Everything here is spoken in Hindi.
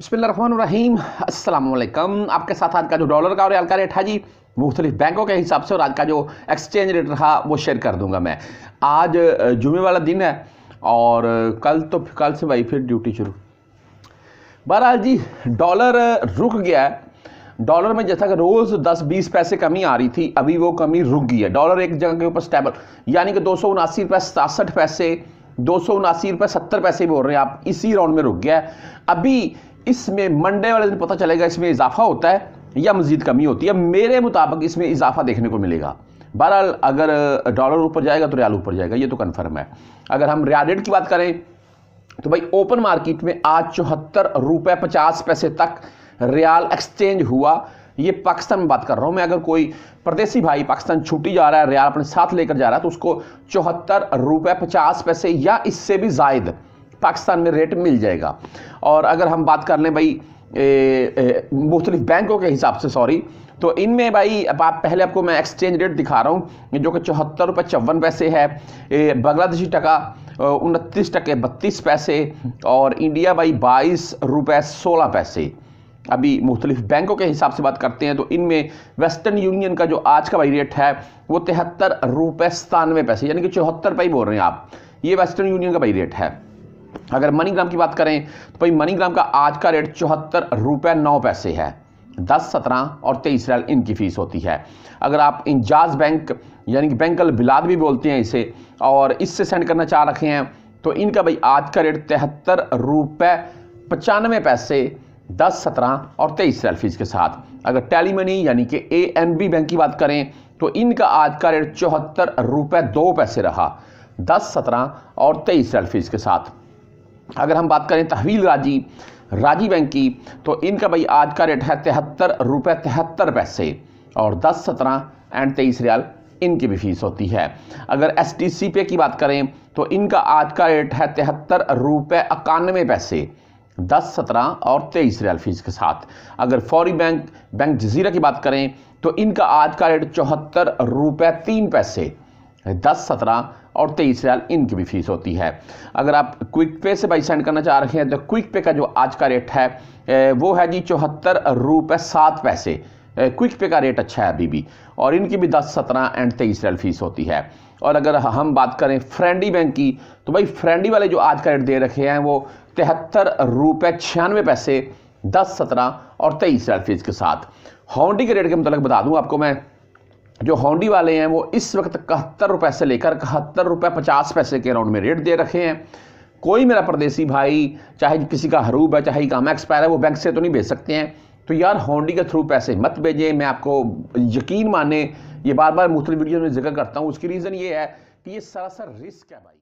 बसमीम अल्लाम आपके साथ आज का जो डॉलर का और रियाल का रेट है जी मुख्तलि बैंकों के हिसाब से और आज का जो एक्सचेंज रेट रहा वो शेयर कर दूंगा मैं आज जुमे वाला दिन है और कल तो कल से भाई फिर ड्यूटी शुरू बहरहाल जी डॉलर रुक गया है डॉलर में जैसा कि रोज़ 10-20 पैसे कमी आ रही थी अभी वो कमी रुक गई है डॉलर एक जगह के ऊपर स्टेबल यानी कि दो सौ उनासी रुपये सतासठ पैसे दो सौ उनासी रुपये सत्तर पैसे बोल रहे हैं आप इसी राउंड में रुक गया है अभी इसमें मंडे वाले दिन पता चलेगा इसमें इजाफा होता है या मजीद कमी होती है मेरे मुताबिक इसमें इजाफा देखने को मिलेगा बहरहाल अगर डॉलर ऊपर जाएगा तो रियाल ऊपर जाएगा ये तो कन्फर्म है अगर हम रियाल रेट की बात करें तो भाई ओपन मार्केट में आज चौहत्तर रुपये पचास पैसे तक रियाल एक्सचेंज हुआ ये पाकिस्तान में बात कर रहा हूँ मैं अगर कोई परदेसी भाई पाकिस्तान छुट्टी जा रहा है रियाल अपने साथ लेकर जा रहा है तो उसको चौहत्तर रुपये पचास पैसे या इससे भी जायद पाकिस्तान में रेट मिल जाएगा और अगर हम बात कर लें भाई मुख्तलिफ बैंकों के हिसाब से सॉरी तो इनमें भाई अब आप पहले आपको मैं एक्सचेंज रेट दिखा रहा हूँ जो कि चौहत्तर रुपये चौवन पैसे है बांग्लादेशी टका उनतीस टके बत्तीस पैसे और इंडिया भाई बाईस रुपये सोलह पैसे अभी मुख्तलिफ बैंकों के हिसाब से बात करते हैं तो इनमें वेस्टर्न यूनियन का जो आज का भाई रेट है वो तिहत्तर रुपये सतानवे पैसे यानी कि चौहत्तर रुपये बोल रहे हैं आप ये वेस्टर्न यूनियन का भाई रेट है अगर मनीग्राम की बात करें तो भाई मनीग्राम का आज का रेट चौहत्तर रुपये नौ पैसे है दस सत्रह और तेईस रैल इनकी फ़ीस होती है अगर आप इंजाज बैंक यानी कि बैंक अल बिलाद भी बोलते हैं इसे और इससे सेंड करना चाह रखे हैं तो इनका भाई आज का रेट तिहत्तर रुपये पचानवे पैसे दस सत्रह और तेईस रैल फीस के साथ अगर टेली मनी यानी कि ए एन बी बैंक की बात करें तो इनका आज का रेट चौहत्तर रुपये दो पैसे रहा दस सत्रह और तेईस रैल फीस के साथ अगर हम बात करें तहवील राजी राजी बैंक की तो इनका भाई आज का रेट है तिहत्तर रुपये तिहत्तर पैसे और दस सत्रह एंड तेईस रियाल इनकी भी फीस होती है अगर एस टी सी पे की बात करें तो इनका आज का रेट है तिहत्तर रुपये इक्यानवे पैसे दस सत्रह और तेईस रियाल फीस के साथ अगर फौरी बैंक बैंक जजीरा की बात करें तो इनका आज का रेट चौहत्तर रुपये तीन पैसे दस सत्रह और तेईस हज़ार इनकी भी फीस होती है अगर आप क्विक पे से भाई सेंड करना चाह रहे हैं तो क्विक पे का जो आज का रेट है वो है जी चौहत्तर रुपये सात पैसे क्विक पे का रेट अच्छा है अभी भी और इनकी भी दस सत्रह एंड तेईस रियल फीस होती है और अगर हम बात करें फ्रेंडी बैंक की तो भाई फ्रेंडी वाले जो आज का रेट दे रखे हैं वो तिहत्तर रुपये छियानवे पैसे दस सत्रह और तेईस रियल फीस के साथ हॉन्डी के रेट के मतलब बता दूँ आपको मैं जो होंडी वाले हैं वो इस वक्त इकहत्तर रुपये से लेकर इकहत्तर रुपये पचास पैसे के अराउंड में रेट दे रखे हैं कोई मेरा परदेसी भाई चाहे किसी का हरूब है चाहे काम एक्सपायर है वो बैंक से तो नहीं भेज सकते हैं तो यार होंडी के थ्रू पैसे मत भेजें मैं आपको यकीन माने ये बार बार मुख्तलि वीडियो में जिक्र करता हूँ उसकी रीज़न ये है कि ये सरासर रिस्क है भाई